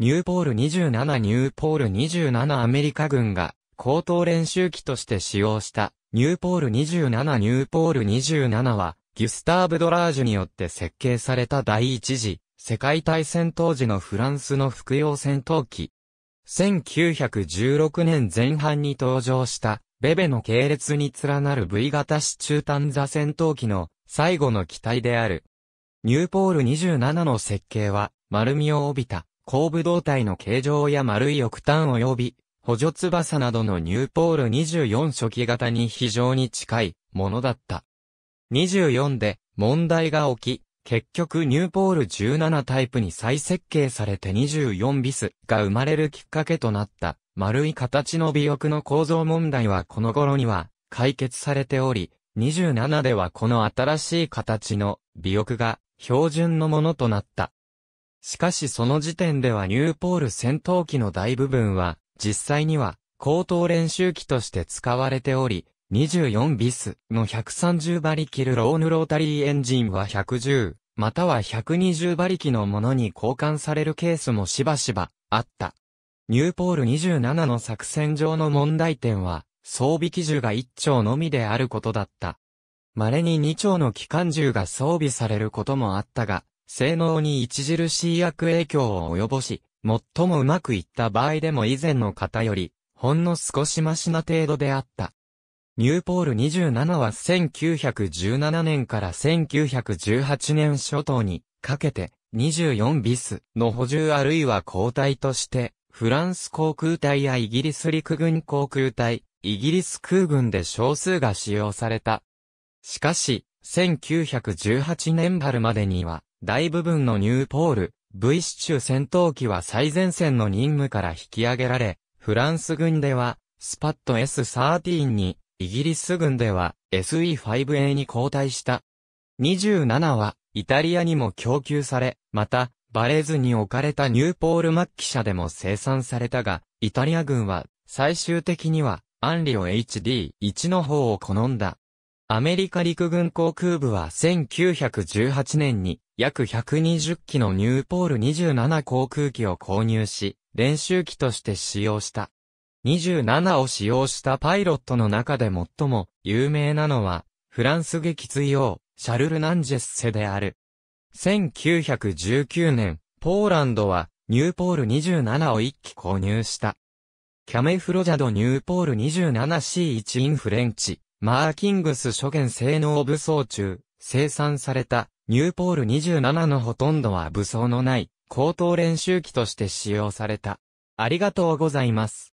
ニューポール27ニューポール27アメリカ軍が高等練習機として使用したニューポール27ニューポール27はギュスターブ・ドラージュによって設計された第一次世界大戦当時のフランスの服用戦闘機。1916年前半に登場したベベの系列に連なる V 型支柱単座戦闘機の最後の機体である。ニューポール27の設計は丸みを帯びた後部胴体の形状や丸い翼端及び、補助翼などのニューポール24初期型に非常に近いものだった。24で問題が起き、結局ニューポール17タイプに再設計されて24ビスが生まれるきっかけとなった丸い形の尾翼の構造問題はこの頃には解決されており、27ではこの新しい形の尾翼が標準のものとなった。しかしその時点ではニューポール戦闘機の大部分は、実際には、高等練習機として使われており、24ビスの130馬力ルローヌロータリーエンジンは110、または120馬力のものに交換されるケースもしばしばあった。ニューポール27の作戦上の問題点は、装備機銃が1丁のみであることだった。稀に2丁の機関銃が装備されることもあったが、性能に著しい悪影響を及ぼし、最もうまくいった場合でも以前の方より、ほんの少しましな程度であった。ニューポール27は1917年から1918年初頭にかけて24ビスの補充あるいは交代としてフランス航空隊やイギリス陸軍航空隊、イギリス空軍で少数が使用された。しかし、1918年春までには大部分のニューポール、V シチュ戦闘機は最前線の任務から引き上げられ、フランス軍では、スパット S13 に、イギリス軍では SE5A に交代した。27は、イタリアにも供給され、また、バレずに置かれたニューポール末期車でも生産されたが、イタリア軍は、最終的には、アンリオ HD1 の方を好んだ。アメリカ陸軍航空部は1918年に、約120機のニューポール27航空機を購入し、練習機として使用した。27を使用したパイロットの中で最も有名なのは、フランス撃墜王、シャルル・ナンジェッセである。1919年、ポーランドは、ニューポール27を1機購入した。キャメフロジャド・ニューポール 27C1 インフレンチ、マーキングス初見性能武装中、生産された、ニューポール27のほとんどは武装のない、高等練習機として使用された。ありがとうございます。